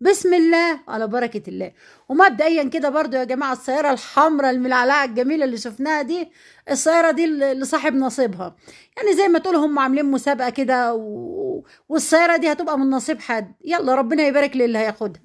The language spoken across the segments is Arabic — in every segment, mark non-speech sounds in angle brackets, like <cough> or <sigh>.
بسم الله على بركة الله ومبدئيا كده برضو يا جماعة السيارة الحمراء الملعلعة الجميلة اللي شفناها دي السيارة دي اللي صاحب نصيبها يعني زي ما تقول هم عاملين مسابقة كده و... والسيارة دي هتبقى من نصيب حد يلا ربنا يبارك للي هياخدها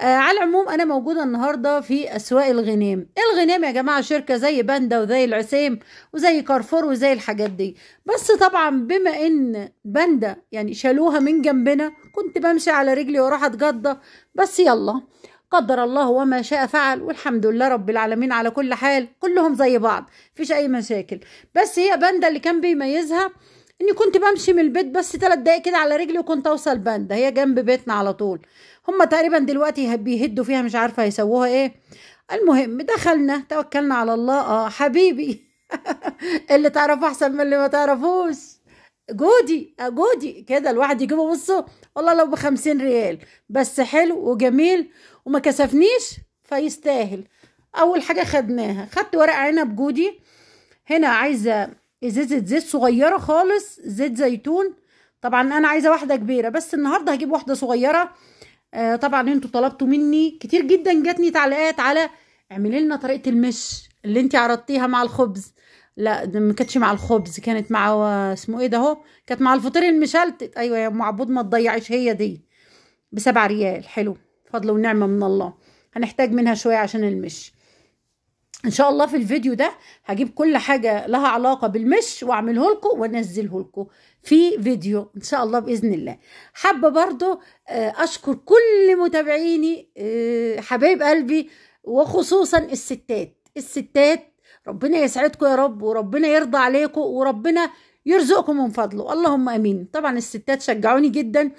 آه على العموم انا موجوده النهارده في اسواق الغنام إيه الغنام يا جماعه شركه زي باندا وزي العسام وزي كارفور وزي الحاجات دي بس طبعا بما ان باندا يعني شالوها من جنبنا كنت بمشي على رجلي وراح اتجدى بس يلا قدر الله وما شاء فعل والحمد لله رب العالمين على كل حال كلهم زي بعض مفيش اي مشاكل بس هي باندا اللي كان بيميزها اني كنت بمشي من البيت بس ثلاث دقايق كده على رجلي وكنت اوصل باندا هي جنب بيتنا على طول هما تقريبا دلوقتي بيهدوا فيها مش عارفه هيسووها ايه المهم دخلنا توكلنا على الله اه حبيبي <laughs> اللي تعرفه احسن من اللي ما تعرفوش جودي آه، جودي كده الواحد يجيبه بصه والله لو بخمسين ريال بس حلو وجميل وما كسفنيش فيستاهل اول حاجه خدناها خدت ورق عنب جودي هنا عايزه ازازه زيت صغيره خالص زيت زيتون طبعا انا عايزه واحده كبيره بس النهارده هجيب واحده صغيره آه طبعا انتوا طلبتوا مني كتير جدا جاتني تعليقات على اعملي لنا طريقه المش اللي انت عرضتيها مع الخبز لا ما كانتش مع الخبز كانت مع اسمه ايه ده اهو كانت مع الفطير المشلتت ايوه يا ام عبود ما تضيعيش هي دي بسبعة ريال حلو فضل ونعمه من الله هنحتاج منها شويه عشان المش ان شاء الله في الفيديو ده هجيب كل حاجة لها علاقة بالمش واعمله لكم وانزله لكم في فيديو ان شاء الله باذن الله حابة برضو آه، اشكر كل متابعيني آه، حبايب قلبي وخصوصا الستات الستات ربنا يسعدكم يا رب وربنا يرضى عليكم وربنا يرزقكم من فضله اللهم امين طبعا الستات شجعوني جدا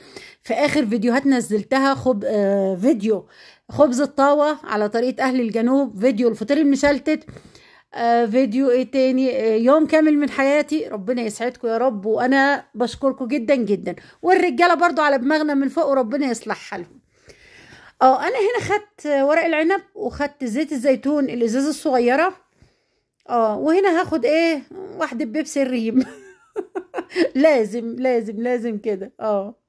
في اخر فيديوهات نزلتها خب آه فيديو خبز الطاوة على طريقة أهل الجنوب فيديو الفطير المشلتت آه فيديو ايه تاني آه يوم كامل من حياتي ربنا يسعدكم يا رب وانا بشكركم جدا جدا والرجاله برضو على دماغنا من فوق وربنا يصلح حالهم اه انا هنا خدت ورق العنب وخدت زيت الزيتون الازازه الصغيره اه وهنا هاخد ايه واحده بيبسي الريم <laughs> لازم لازم لازم كده اه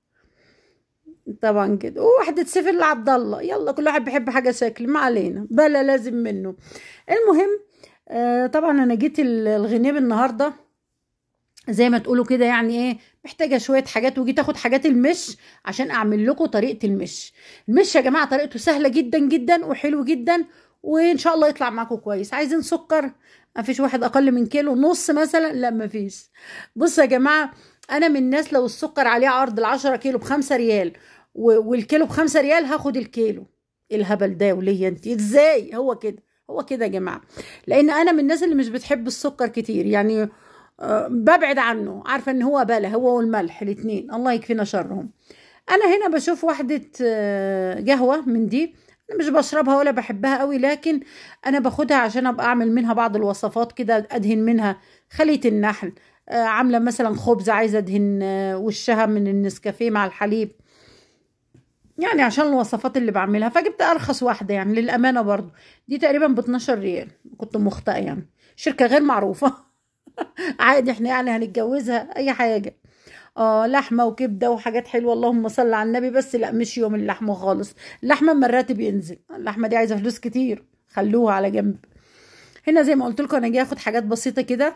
طبعا كده وواحدة سفل لعبد الله يلا كل واحد بيحب حاجة شكل ما علينا بلا لازم منه المهم آه طبعا انا جيت الغنيب النهارده زي ما تقولوا كده يعني ايه محتاجه شويه حاجات وجيت اخد حاجات المش عشان اعمل لكم طريقه المش المش يا جماعه طريقته سهله جدا جدا وحلو جدا وان شاء الله يطلع معاكم كويس عايزين سكر مفيش واحد اقل من كيلو نص مثلا لا مفيش بصوا يا جماعه انا من الناس لو السكر عليه عرض ال10 كيلو ب5 ريال والكيلو ب5 ريال هاخد الكيلو إيه الهبل ده وليه انت ازاي هو كده هو كده يا جماعه لان انا من الناس اللي مش بتحب السكر كتير يعني آه، ببعد عنه عارفه ان هو بلا هو والملح الاثنين الله يكفينا شرهم انا هنا بشوف واحده آه، قهوه من دي انا مش بشربها ولا بحبها قوي لكن انا باخدها عشان ابقى اعمل منها بعض الوصفات كده ادهن منها خليه النحل آه، عامله مثلا خبز عايزه ادهن آه، وشها من النسكافيه مع الحليب يعني عشان الوصفات اللي بعملها فجبت ارخص واحده يعني للامانه برضو دي تقريبا ب 12 ريال كنت مخطئه يعني شركه غير معروفه <laughs> عادي احنا يعني هنتجوزها اي حاجه اه لحمه وكبده وحاجات حلوه اللهم صل على النبي بس لا مش يوم اللحمه خالص اللحمه اما الراتب ينزل اللحمه دي عايزه فلوس كتير خلوها على جنب هنا زي ما قلت لكم انا جايه اخد حاجات بسيطه كده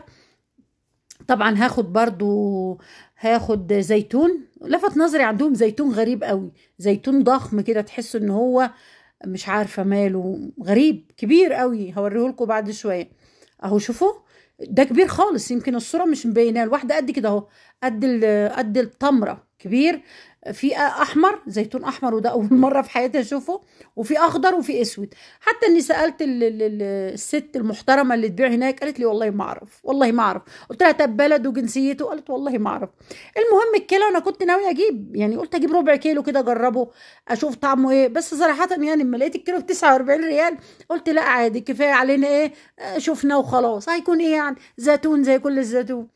طبعا هاخد برضو هاخد زيتون لفت نظري عندهم زيتون غريب قوي زيتون ضخم كده تحس ان هو مش عارفه ماله غريب كبير قوي هوريه لكم بعد شويه اهو شوفوا ده كبير خالص يمكن الصوره مش مبينه الواحده قد كده اهو قد قد التمره كبير في احمر زيتون احمر وده اول <laughs> مره في حياتي اشوفه وفي اخضر وفي اسود حتى اني سالت الست المحترمه اللي تبيع هناك قالت لي والله ما اعرف والله ما اعرف قلت لها طب بلد وجنسيته قالت والله ما اعرف المهم الكيلو انا كنت ناويه اجيب يعني قلت اجيب ربع كيلو كده اجربه اشوف طعمه ايه بس صراحه يعني لما لقيت الكيلو ب 49 ريال قلت لا عادي كفايه علينا ايه آه، شفناه وخلاص هيكون ايه يعني زيتون زي كل الزيتون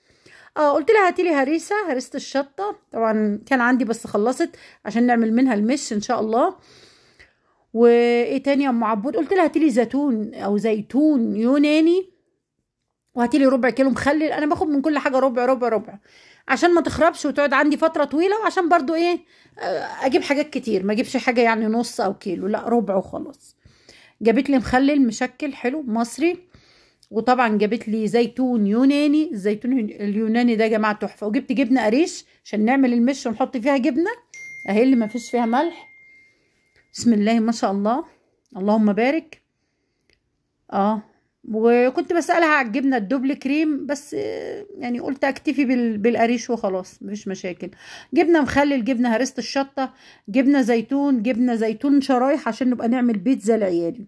اه قلت لها هاتي لي هريسه هريسه الشطه طبعا كان عندي بس خلصت عشان نعمل منها المش ان شاء الله وايه تاني يا ام عبود قلت لها هاتي لي زيتون او زيتون يوناني وهاتي لي ربع كيلو مخلل انا باخد من كل حاجه ربع ربع ربع عشان ما تخربش وتقعد عندي فتره طويله وعشان برضو ايه آه، اجيب حاجات كتير ما اجيبش حاجه يعني نص او كيلو لا ربع وخلاص جابت لي مخلل مشكل حلو مصري وطبعا جابت لي زيتون يوناني الزيتون اليوناني ده يا جماعه تحفه وجبت جبنه قريش عشان نعمل المش ونحط فيها جبنه اهي اللي ما فيش فيها ملح بسم الله ما شاء الله اللهم بارك اه وكنت بسالها على الجبنه الدبل كريم بس يعني قلت اكتفي بالقريش وخلاص مفيش مشاكل جبنه مخلل جبنه هرسه الشطه جبنه زيتون جبنه زيتون شرايح عشان نبقى نعمل بيتزا لعيالي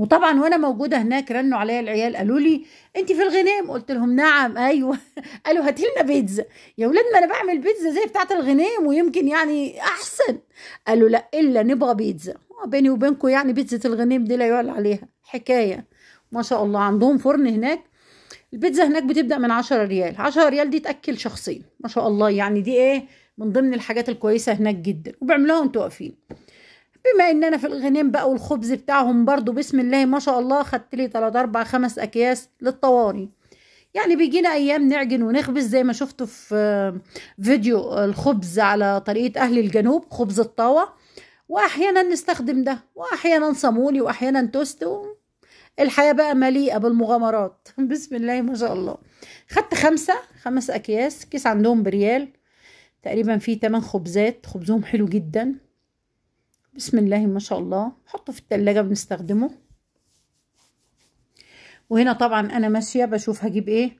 وطبعا وانا موجوده هناك رنوا عليا العيال قالوا لي انت في الغنام قلت لهم نعم <laughs> ايوه قالوا هاتي لنا بيتزا يا ولاد ما انا بعمل بيتزا زي بتاعه الغنام ويمكن يعني احسن قالوا لا الا نبغى بيتزا آه، بيني وبينكم يعني بيتزا الغنام دي لا يعلى عليها حكايه ما شاء الله عندهم فرن هناك البيتزا هناك بتبدا من 10 ريال 10 ريال دي تاكل شخصين ما شاء الله يعني دي ايه من ضمن الحاجات الكويسه هناك جدا وبيعملوها وانتوا واقفين بما ان انا في الغنم بقى والخبز بتاعهم برضو بسم الله ما شاء الله خدت لي 3 4 5 اكياس للطوارئ يعني بيجينا ايام نعجن ونخبز زي ما شفتوا في فيديو الخبز على طريقه اهل الجنوب خبز الطاوه واحيانا نستخدم ده واحيانا صامولي واحيانا توست الحياه بقى مليئه بالمغامرات <laughs> بسم الله ما شاء الله خدت خمسه خمس اكياس كيس عندهم بريال تقريبا فيه 8 خبزات خبزهم حلو جدا بسم الله ما شاء الله حطه في التلاجة بنستخدمه وهنا طبعا انا ماشية بشوف هجيب ايه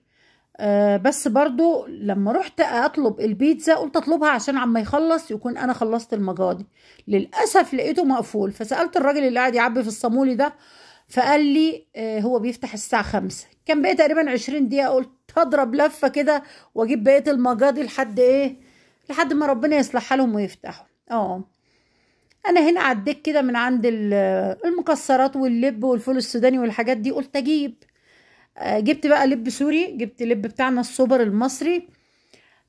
آه بس برضو لما رحت اطلب البيتزا قلت اطلبها عشان عم يخلص يكون انا خلصت المجادي للاسف لقيته مقفول فسالت الراجل اللي قاعد يعبي في الصامولي ده فقال لي آه هو بيفتح الساعه خمسة كان بقى تقريبا عشرين دقيقه قلت هضرب لفه كده واجيب بقيه المجادي لحد ايه لحد ما ربنا يصلح لهم ويفتحوا اه انا هنا عديت كده من عند المكسرات واللب والفول السوداني والحاجات دي قلت اجيب آه، جبت بقى لب سوري جبت لب بتاعنا السوبر المصري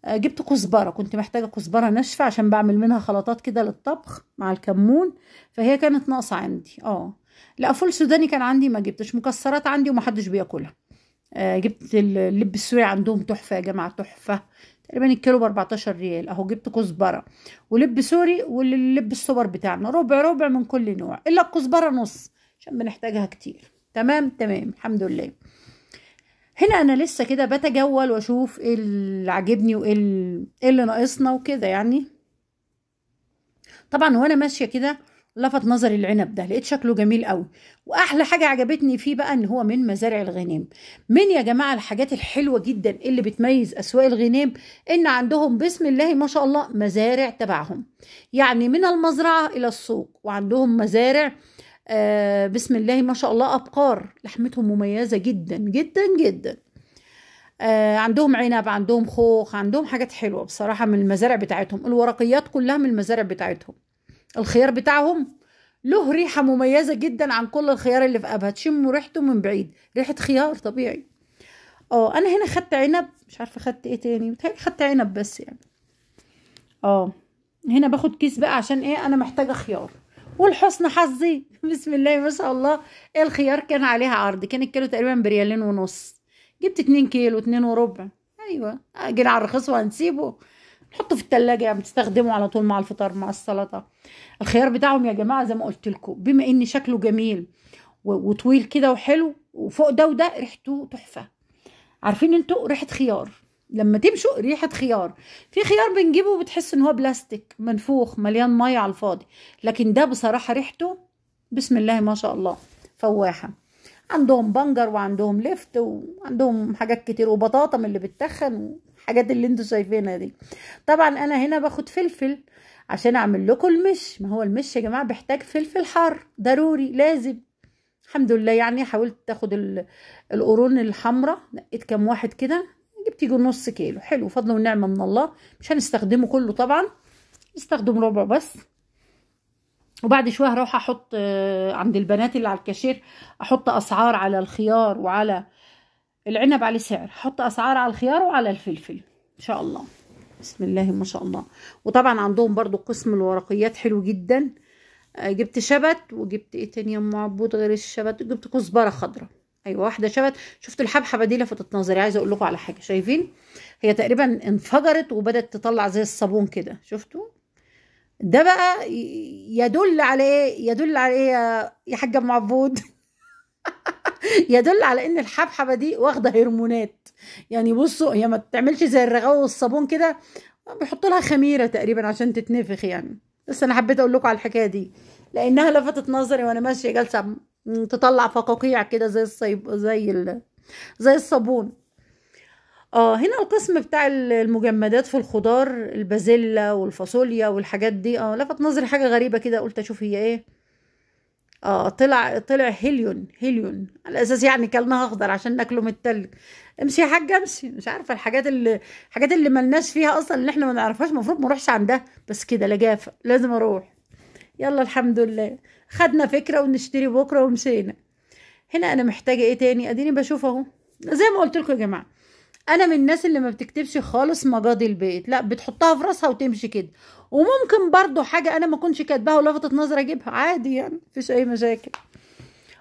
آه، جبت كزبره كنت محتاجه كزبره ناشفه عشان بعمل منها خلطات كده للطبخ مع الكمون فهي كانت ناقصه عندي اه لا فول سوداني كان عندي ما جبتش مكسرات عندي ومحدش بياكلها آه، جبت اللب السوري عندهم تحفه يا جماعه تحفه تقريبا الكيلو ب 14 ريال اهو جبت كزبره ولب سوري واللب السوبر بتاعنا ربع ربع من كل نوع الا الكزبره نص عشان بنحتاجها كتير تمام تمام الحمد لله هنا انا لسه كده بتجول واشوف ايه اللي عاجبني وايه إيه اللي ناقصنا وكده يعني طبعا وانا ماشيه كده لفت نظري العنب ده لقيت شكله جميل قوي واحلى حاجه عجبتني فيه بقى ان هو من مزارع الغنام من يا جماعه الحاجات الحلوه جدا اللي بتميز اسواق الغنام ان عندهم بسم الله ما شاء الله مزارع تبعهم يعني من المزرعه الى السوق وعندهم مزارع آه بسم الله ما شاء الله ابقار لحمتهم مميزه جدا جدا جدا آه عندهم عنب عندهم خوخ عندهم حاجات حلوه بصراحه من المزارع بتاعتهم الورقيات كلها من المزارع بتاعتهم الخيار بتاعهم له ريحة مميزة جدا عن كل الخيار اللي في أبها تشموا ريحته من بعيد ريحة خيار طبيعي اه انا هنا خدت عنب مش عارفة خدت ايه تاني متهيألي خدت عنب بس يعني اه هنا باخد كيس بقى عشان ايه انا محتاجة خيار والحسن حظي <laughs> بسم الله ما شاء الله إيه الخيار كان عليها عرض كان الكيلو تقريبا بريالين ونص جبت اتنين كيلو اتنين وربع ايوه اجي على الرخيص وهنسيبه نحطه في التلاجة يعني تستخدمه على طول مع الفطار مع السلطة الخيار بتاعهم يا جماعة زي ما قلت لكم بما ان شكله جميل وطويل كده وحلو وفوق ده وده ريحته تحفة عارفين انتوا ريحة خيار لما تمشوا ريحة خيار في خيار بنجيبه بتحس ان هو بلاستيك منفوخ مليان مية على الفاضي لكن ده بصراحة ريحته بسم الله ما شاء الله فواحة عندهم بنجر وعندهم لفت وعندهم حاجات كتير وبطاطا من اللي بتخن الحاجات اللي انتوا شايفينها دي طبعا انا هنا باخد فلفل عشان اعمل لكم المش ما هو المش يا جماعه بيحتاج فلفل حار ضروري لازم الحمد لله يعني حاولت تاخد القرون الحمراء نقيت كام واحد كده جبت يجي نص كيلو حلو فضل ونعمه من الله مش هنستخدمه كله طبعا نستخدم ربع بس وبعد شويه هروح احط آه، عند البنات اللي على الكاشير احط اسعار على الخيار وعلى العنب عليه سعر حط اسعار على الخيار وعلى الفلفل ان شاء الله بسم الله ما شاء الله وطبعا عندهم برضو قسم الورقيات حلو جدا آه، جبت شبت وجبت ايه تاني يا ام عبود غير الشبت جبت كزبره خضراء ايوه واحده شبت شفت الحبحبه دي لفتت نظري عايزه اقول لكم على حاجه شايفين هي تقريبا انفجرت وبدات تطلع زي الصابون كده شفتوا ده بقى يدل على ايه يدل على ايه يا حاجه ام عبود <laughs> يدل على ان الحبحبه دي واخده هرمونات يعني بصوا هي ما بتعملش زي الرغوه والصابون كده بيحطوا لها خميره تقريبا عشان تتنفخ يعني بس انا حبيت اقول لكم على الحكايه دي لانها لفتت نظري وانا ماشيه جالسه تطلع فقاقيع كده زي الصيب زي ال... زي الصابون اه هنا القسم بتاع المجمدات في الخضار البازيلا والفاصوليا والحاجات دي اه لفت نظري حاجه غريبه كده قلت اشوف هي ايه اه طلع طلع هيليون هيليون على اساس يعني كلناه اخضر عشان ناكله من التلج امشي يا حاج امشي مش عارفه الحاجات اللي الحاجات اللي ملناش فيها اصلا اللي احنا ما نعرفهاش المفروض ما نروحش عندها بس كده لجافه لازم اروح يلا الحمد لله خدنا فكره ونشتري بكره ومشينا هنا انا محتاجه ايه تاني اديني بشوف اهو زي ما قلت لكم يا جماعه انا من الناس اللي ما بتكتبش خالص مجاضي البيت لا بتحطها في راسها وتمشي كده وممكن برضو حاجه انا ما كنتش كاتباها ولفتت نظر اجيبها عادي يعني مفيش اي مشاكل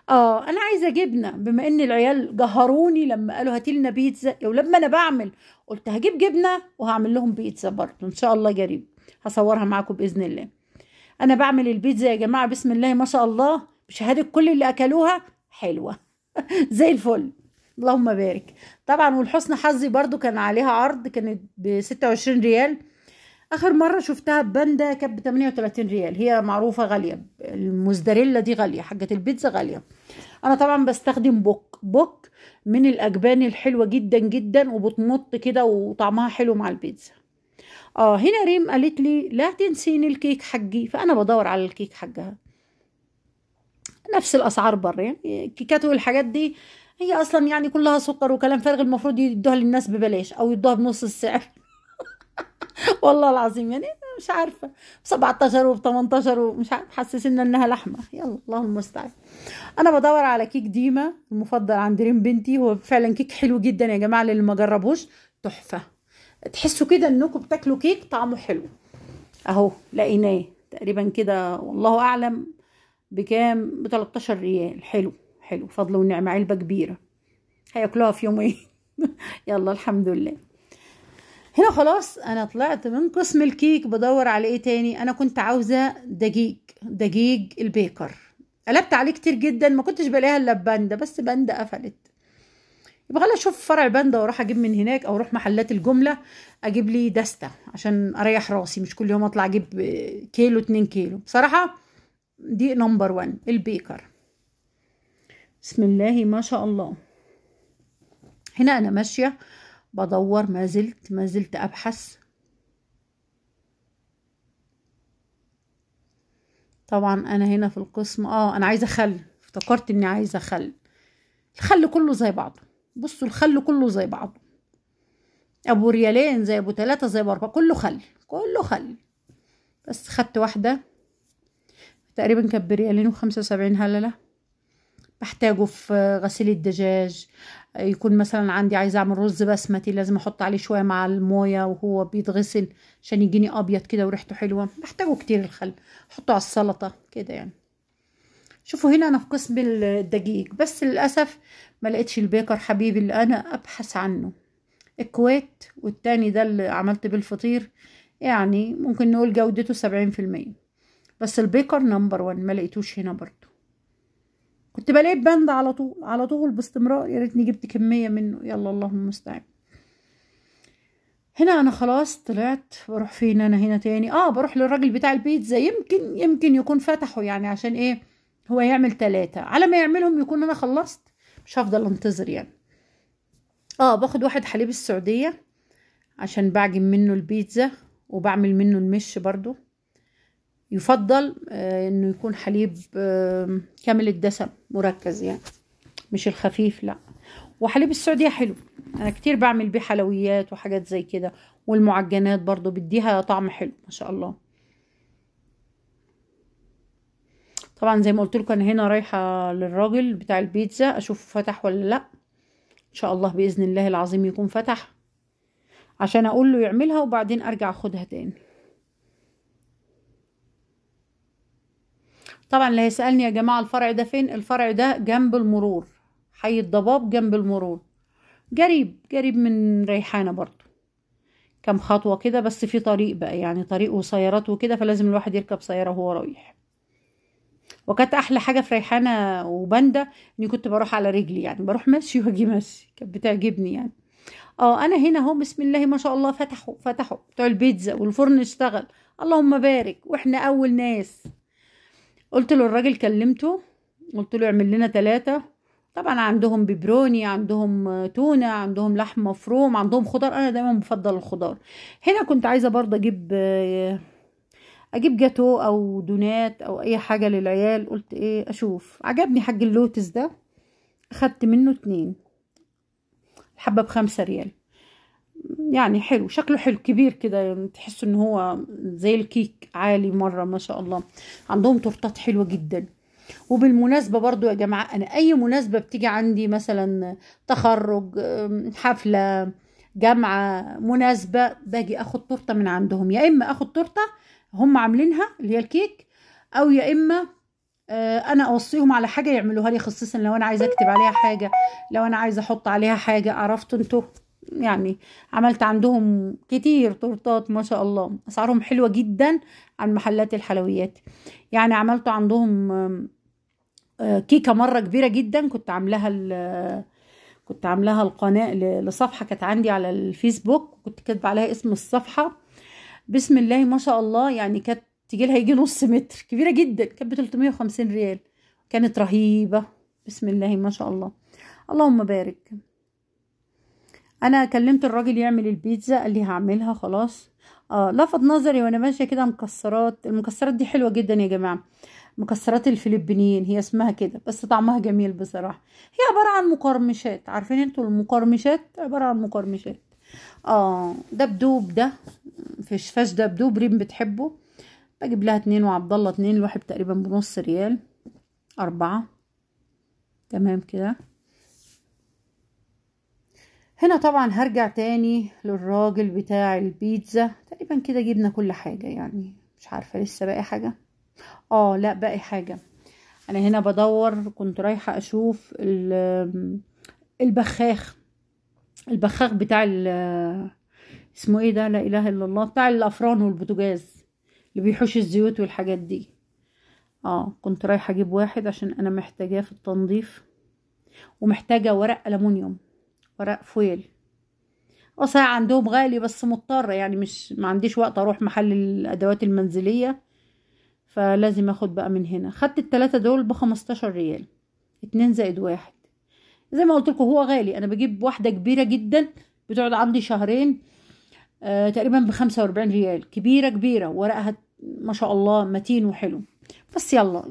اه انا عايزه جبنه بما ان العيال جهروني لما قالوا هاتي لنا بيتزا ولما انا بعمل قلت هجيب جبنه وهعمل لهم بيتزا برضو ان شاء الله قريب هصورها معاكم باذن الله انا بعمل البيتزا يا جماعه بسم الله ما شاء الله بشهاده كل اللي اكلوها حلوه <laughs> زي الفل اللهم بارك طبعا ولحسن حظي برضو كان عليها عرض كانت ب 26 ريال اخر مره شفتها بباندا كانت ب 38 ريال هي معروفه غاليه المزدريلا دي غاليه حاجه البيتزا غاليه انا طبعا بستخدم بوك بوك من الاجبان الحلوه جدا جدا وبتمط كده وطعمها حلو مع البيتزا اه هنا ريم قالت لي لا تنسيني الكيك حجي فانا بدور على الكيك حجها نفس الاسعار بره يعني الكيكات والحاجات دي هي اصلا يعني كلها سكر وكلام فارغ المفروض يدوها للناس ببلاش او يدوها بنص السعر <laughs> والله العظيم يعني مش عارفه ب 17 و 18 ومش عارفه حسسنا انها لحمه يلا الله المستعان انا بدور على كيك ديما المفضل عند ريم بنتي هو فعلا كيك حلو جدا يا جماعه للي ما جربوش تحفه تحسوا كده انكم بتاكلوا كيك طعمه حلو اهو لقيناه تقريبا كده والله اعلم بكام ب 13 ريال حلو حلو فضل ونعمة علبة كبيرة هياكلوها في يومين <laughs> يلا الحمد لله هنا خلاص انا طلعت من قسم الكيك بدور على ايه تاني انا كنت عاوزه دقيق دقيق البيكر قلبت عليه كتير جدا ما كنتش بلاقيها الا باندا بس باندا قفلت يبقى انا اشوف فرع باندا واروح اجيب من هناك او اروح محلات الجمله اجيب لي دسته عشان اريح راسي مش كل يوم اطلع اجيب كيلو اتنين كيلو بصراحه دي نمبر 1 البيكر بسم الله ما شاء الله هنا انا ماشيه بدور ما زلت ما زلت ابحث طبعا انا هنا في القسم اه انا عايزه خل افتكرت اني عايزه خل الخل كله زي بعضه بصوا الخل كله زي بعضه ابو ريالين زي ابو ثلاثة زي ابو اربعة كله خل كله خل بس خدت واحده تقريبا كانت بريالين وخمسة وسبعين هلله بحتاجه في غسيل الدجاج يكون مثلا عندي عايزه اعمل رز بسمتي لازم احط عليه شويه مع المويه وهو بيتغسل عشان يجيني ابيض كده وريحته حلوه بحتاجه كتير الخل احطه على السلطه كده يعني شوفوا هنا انا في قسم الدقيق بس للاسف ما لقيتش البيكر حبيبي اللي انا ابحث عنه الكويت والتاني ده اللي عملت بالفطير يعني ممكن نقول جودته سبعين في المية بس البيكر نمبر وان ما لقيتوش هنا برضه كنت بلاقي بند على طول على طول باستمرار يا ريتني جبت كميه منه يلا اللهم المستعان هنا انا خلاص طلعت بروح فين انا هنا تاني اه بروح للراجل بتاع البيتزا يمكن يمكن يكون فتحه يعني عشان ايه هو يعمل تلاتة على ما يعملهم يكون انا خلصت مش هفضل انتظر يعني اه باخد واحد حليب السعودية عشان بعجن منه البيتزا وبعمل منه المش برضو يفضل آه، انه يكون حليب كامل الدسم مركز يعني مش الخفيف لا وحليب السعودية حلو انا كتير بعمل بيه حلويات وحاجات زي كده والمعجنات برضو بديها طعم حلو ما شاء الله طبعا زي ما قلت لكم انا هنا رايحه للراجل بتاع البيتزا اشوف فتح ولا لا ان شاء الله باذن الله العظيم يكون فتح عشان اقول له يعملها وبعدين ارجع اخدها تاني طبعا اللي هيسألني يا جماعة الفرع ده فين الفرع ده جنب المرور حي الضباب جنب المرور قريب قريب من ريحانة برضو كم خطوة كده بس في طريق بقى يعني طريق وسيارات وكده فلازم الواحد يركب سيارة وهو رايح وكانت احلى حاجه في ريحانه وبندا اني كنت بروح على رجلي يعني بروح مشي واجي مشي كانت بتعجبني يعني اه انا هنا اهو بسم الله ما شاء الله فتحوا فتحوا بتوع البيتزا والفرن اشتغل اللهم بارك واحنا اول ناس قلت له الراجل كلمته قلت له اعمل لنا ثلاثة طبعا عندهم بيبروني عندهم تونة عندهم لحم مفروم عندهم خضار انا دايما بفضل الخضار هنا كنت عايزة برضه اجيب اجيب جاتو او دونات او اي حاجة للعيال قلت ايه اشوف عجبني حاج اللوتس ده اخدت منه اتنين الحبة بخمسة ريال يعني حلو شكله حلو كبير كده يعني تحس ان هو زي الكيك عالي مره ما شاء الله عندهم تورتات حلوه جدا وبالمناسبه برضو يا جماعه انا اي مناسبه بتيجي عندي مثلا تخرج حفله جامعه مناسبه باجي اخد تورته من عندهم يا اما اخد تورته هم عاملينها اللي هي الكيك او يا اما أه، انا اوصيهم على حاجه يعملوها لي خصيصا لو انا عايزه اكتب عليها حاجه لو انا عايزه احط عليها حاجه عرفتوا انتوا يعني عملت عندهم كتير تورتات ما شاء الله اسعارهم حلوه جدا عن محلات الحلويات يعني عملت عندهم آه، آه، كيكه مره كبيره جدا كنت عاملاها آه، كنت عاملاها القناه لصفحه كانت عندي على الفيسبوك كنت كاتبه عليها اسم الصفحه بسم الله ما شاء الله يعني كانت تيجي لها يجي نص متر كبيره جدا كانت ب 350 ريال كانت رهيبه بسم الله ما شاء الله اللهم بارك انا كلمت الراجل يعمل البيتزا قال لي هعملها خلاص آه لفت نظري وانا ماشيه كده مكسرات المكسرات دي حلوه جدا يا جماعه مكسرات الفلبينيين هي اسمها كده بس طعمها جميل بصراحه هي عباره عن مقرمشات عارفين انتوا المقرمشات عباره عن مقرمشات اه دبدوب ده فشفاش دبدوب ريم بتحبه بجيب لها اتنين وعبد الله اتنين الواحد تقريبا بنص ريال اربعه تمام كده هنا طبعا هرجع تاني للراجل بتاع البيتزا تقريبا كده جبنا كل حاجة يعني مش عارفة لسه باقي حاجة اه لا باقي حاجة انا هنا بدور كنت رايحة اشوف البخاخ البخاخ بتاع اسمه ايه ده لا اله الا الله بتاع الافران والبوتجاز اللي بيحوش الزيوت والحاجات دي اه كنت رايحة اجيب واحد عشان انا محتاجاه في التنظيف ومحتاجة ورق الومنيوم ورق فويل قصع عندهم غالي بس مضطرة يعني مش ما عنديش وقت اروح محل الادوات المنزلية فلازم اخد بقى من هنا خدت التلاتة دول بخمستاشر ريال اتنين زائد واحد زي ما قلت لكم هو غالي انا بجيب واحدة كبيرة جدا بتقعد عندي شهرين آه تقريبا بخمسة واربعين ريال كبيرة كبيرة ورقها ما شاء الله متين وحلو بس يلا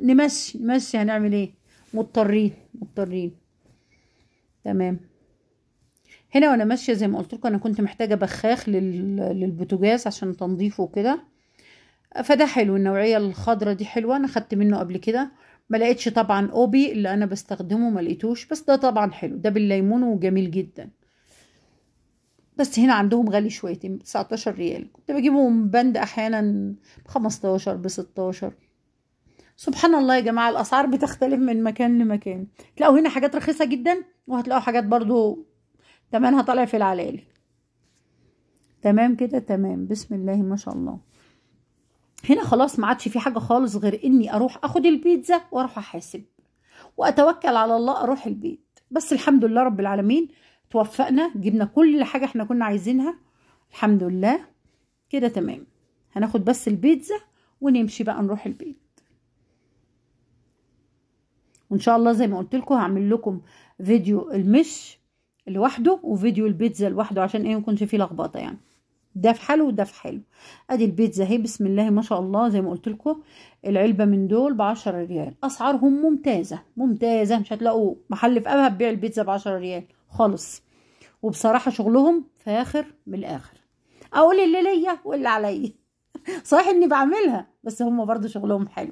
نمشي نمشي هنعمل ايه مضطرين مضطرين تمام هنا وانا ماشيه زي ما قلت لكم انا كنت محتاجه بخاخ للبوتاجاز عشان تنظيفه وكده فده حلو النوعيه الخضره دي حلوه انا خدت منه قبل كده ما لقيتش طبعا اوبي اللي انا بستخدمه ما لقيتوش بس ده طبعا حلو ده بالليمون وجميل جدا بس هنا عندهم غالي شويتين 19 ريال كنت بجيبه من بند احيانا ب 15 ب 16 سبحان الله يا جماعه الاسعار بتختلف من مكان لمكان تلاقوا هنا حاجات رخيصه جدا وهتلاقوا حاجات برضو تمنها طالع في العلالي تمام كده تمام بسم الله ما شاء الله هنا خلاص ما عادش في حاجه خالص غير اني اروح اخد البيتزا واروح احاسب واتوكل على الله اروح البيت بس الحمد لله رب العالمين توفقنا جبنا كل حاجه احنا كنا عايزينها الحمد لله كده تمام هناخد بس البيتزا ونمشي بقى نروح البيت وان شاء الله زي ما قلت لكم هعمل لكم فيديو المش لوحده وفيديو البيتزا لوحده عشان ايه يكونش فيه لخبطه يعني ده في حلو وده في حلو ادي البيتزا اهي بسم الله ما شاء الله زي ما قلت لكم العلبه من دول ب 10 ريال اسعارهم ممتازه ممتازه مش هتلاقوا محل في ابها بيع البيتزا ب 10 ريال خالص وبصراحه شغلهم فاخر من الاخر اقول اللي ليا واللي عليا <laughs> صحيح اني بعملها بس هم برضو شغلهم حلو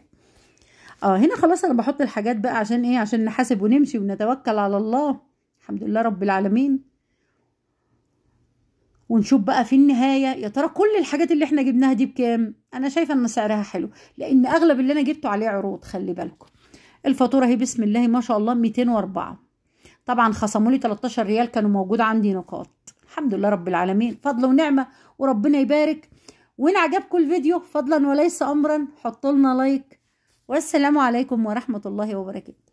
اه هنا خلاص انا بحط الحاجات بقى عشان ايه عشان نحاسب ونمشي ونتوكل على الله الحمد لله رب العالمين ونشوف بقى في النهاية يا ترى كل الحاجات اللي احنا جبناها دي بكام انا شايفة ان سعرها حلو لان اغلب اللي انا جبته عليه عروض خلي بالكم الفاتورة هي بسم الله ما شاء الله 204 طبعا خصموا لي 13 ريال كانوا موجود عندي نقاط الحمد لله رب العالمين فضل ونعمة وربنا يبارك وإن عجبكم الفيديو فضلا وليس أمرا حطوا لنا لايك والسلام عليكم ورحمة الله وبركاته